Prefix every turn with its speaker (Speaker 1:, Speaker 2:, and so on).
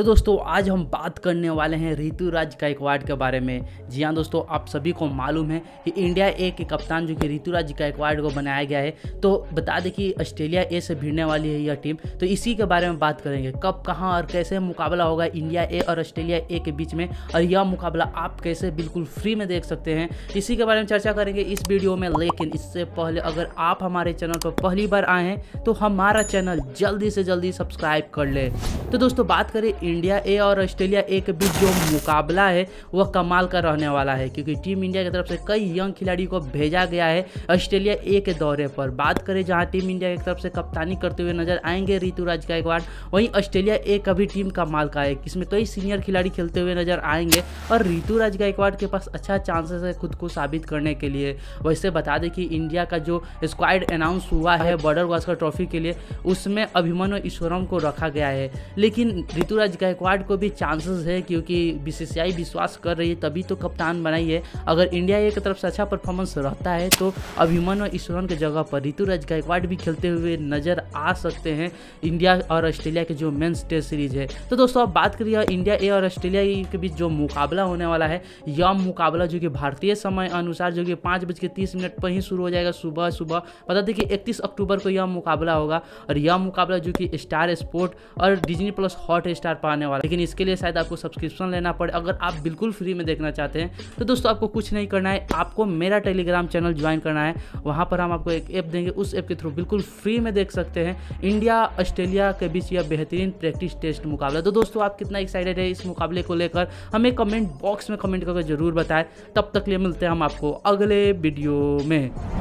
Speaker 1: तो दोस्तों आज हम बात करने वाले हैं राज गायकवाड़ के बारे में जी हाँ दोस्तों आप सभी को मालूम है कि इंडिया ए के कप्तान जो कि राज गायकवाड़ को बनाया गया है तो बता दें कि ऑस्ट्रेलिया ए से भिड़ने वाली है यह टीम तो इसी के बारे में बात करेंगे कब कहाँ और कैसे मुकाबला होगा इंडिया ए और ऑस्ट्रेलिया ए के बीच में और यह मुकाबला आप कैसे बिल्कुल फ्री में देख सकते हैं इसी के बारे में चर्चा करेंगे इस वीडियो में लेकिन इससे पहले अगर आप हमारे चैनल पर पहली बार आए हैं तो हमारा चैनल जल्दी से जल्दी सब्सक्राइब कर ले तो दोस्तों बात करें इंडिया ए और ऑस्ट्रेलिया ए के बीच जो मुकाबला है वह कमाल का रहने वाला है क्योंकि टीम इंडिया की तरफ से कई यंग खिलाड़ी को भेजा गया है ऑस्ट्रेलिया ए के दौरे पर बात करें जहाँ टीम इंडिया की तरफ से कप्तानी करते हुए नजर आएंगे ऋतुराज गायकवाड़ वहीं ऑस्ट्रेलिया ए का भी टीम कमाल का है इसमें कई सीनियर खिलाड़ी खेलते हुए नजर आएंगे और ऋतुराज गायकवाड़ के पास अच्छा चांसेस है खुद को साबित करने के लिए वैसे बता दें कि इंडिया का जो स्क्वाड अनाउंस हुआ है बॉर्डर वास्कर ट्रॉफी के लिए उसमें अभिमन्यु ईश्वरम को रखा गया है लेकिन ऋतुराज गायकवाड़ को भी चांसेस है क्योंकि बीसीसीआई विश्वास कर रही है तभी तो कप्तान बनाई है अगर इंडिया ए की तरफ से अच्छा परफॉर्मेंस रहता है तो अभिमन और ईश्वरन के जगह पर ऋतुराज गायकवाड़ भी खेलते हुए नजर आ सकते हैं इंडिया और ऑस्ट्रेलिया के जो मेन्स टेस्ट सीरीज है तो दोस्तों अब बात करिए इंडिया ए और ऑस्ट्रेलिया के बीच जो मुकाबला होने वाला है यह मुकाबला जो कि भारतीय समय अनुसार जो कि पाँच बज के तीस मिनट पर ही शुरू हो जाएगा सुबह सुबह बता दें कि इकतीस अक्टूबर को यह मुकाबला होगा और यह मुकाबला जो कि स्टार स्पोर्ट और डिजनी प्लस हॉट स्टार पाने वाला लेकिन इसके लिए शायद आपको सब्सक्रिप्शन लेना पड़े अगर आप बिल्कुल फ्री में देखना चाहते हैं तो दोस्तों आपको कुछ नहीं करना है आपको मेरा टेलीग्राम चैनल ज्वाइन करना है वहाँ पर हम आपको एक ऐप देंगे उस ऐप के थ्रू बिल्कुल फ्री में देख सकते हैं इंडिया ऑस्ट्रेलिया के बीच यह बेहतरीन प्रैक्टिस टेस्ट मुकाबला तो दोस्तों आप कितना एक्साइटेड है इस मुकाबले को लेकर हमें कमेंट बॉक्स में कमेंट करके जरूर बताएं तब तक लिए मिलते हैं हम आपको अगले वीडियो में